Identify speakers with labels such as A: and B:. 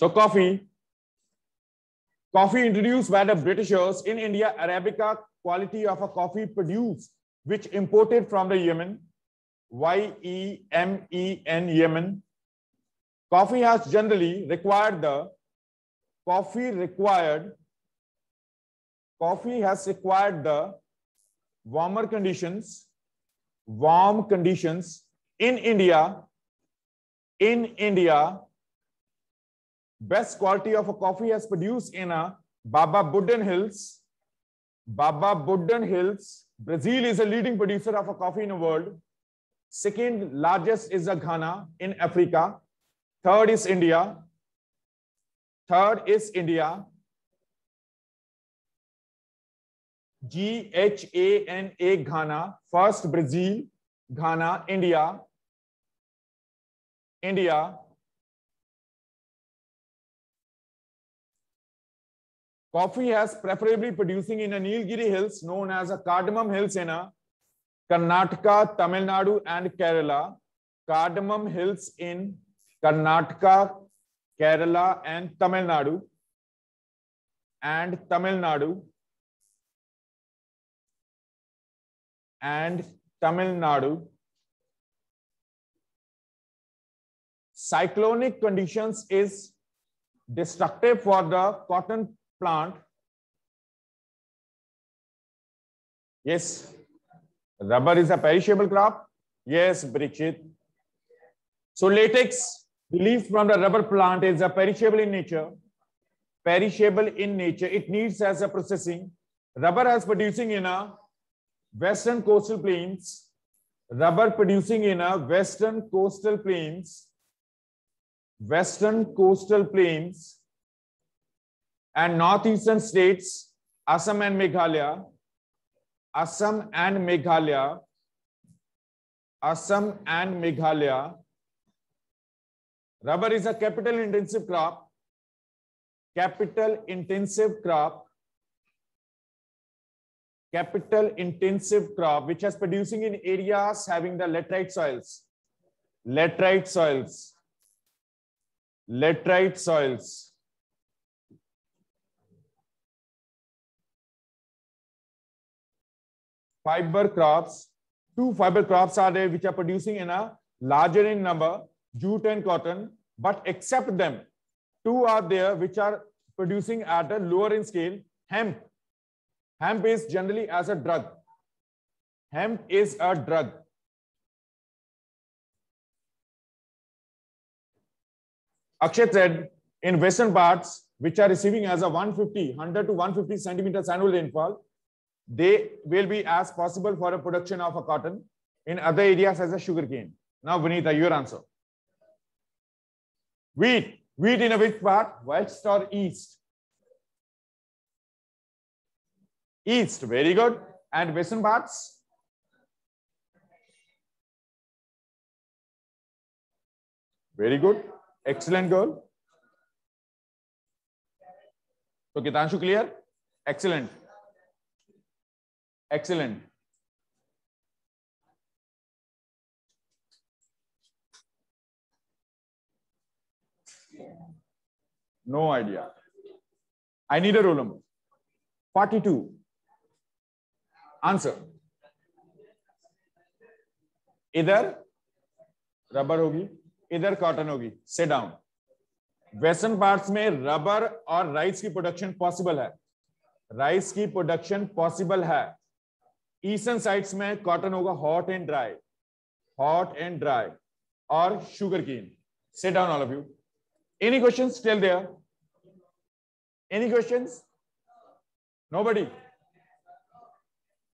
A: So coffee. Coffee introduced by the Britishers in India, Arabica quality of a coffee produced, which imported from the Yemen, Y-E-M-E-N, Yemen. Coffee has generally required the, coffee required, coffee has required the warmer conditions, warm conditions in India, in India, best quality of a coffee as produced in a Baba Budan Hills. Baba Buddhan Hills, Brazil is a leading producer of a coffee in the world. Second largest is Ghana in Africa. Third is India. Third is India. G H A N A Ghana. First Brazil, Ghana, India, India, Coffee has preferably producing in the Nilgiri Hills, known as a Cardamom Hills in a Karnataka, Tamil Nadu, and Kerala. Cardamom Hills in Karnataka, Kerala, and Tamil Nadu. And Tamil Nadu.
B: And Tamil Nadu. Cyclonic conditions is
A: destructive for the cotton plant. Yes. Rubber is a perishable crop. Yes, Brichit. So latex, leaf from the rubber plant is a perishable in nature. Perishable in nature. It needs as a processing. Rubber as producing in a western coastal plains. Rubber producing in a western coastal plains. Western coastal plains and northeastern states, Assam and Meghalaya, Assam and Meghalaya, Assam and Meghalaya. Rubber is a capital intensive crop, capital intensive crop, capital intensive crop, which is producing in areas having the laterite soils, laterite soils, laterite soils. fiber crops. Two fiber crops are there which are producing in a larger in number, jute and cotton, but except them, two are there which are producing at a lower in scale, hemp. Hemp is generally as a drug. Hemp is a drug. Akshay said, in western parts, which are receiving as a 150, 100 to 150 centimeters annual rainfall, they will be as possible for a production of a cotton in other areas as a sugar cane. Now, Vinitha, your answer. Wheat. Wheat in a which part? West or east? East.
B: Very good. And western parts? Very good. Excellent girl. So, Kitanshu, clear? Excellent. excellent
A: no idea i need a roll number 42 answer इधर rubber होगी इधर cotton होगी से down western parts में rubber और rice की production possible है rice की प्रोडक्शन पॉसिबल है ईस्टर्न साइड्स में कॉटन होगा hot and dry hot and dry और शुगर कीन से down all of you any question tell there any question no buddy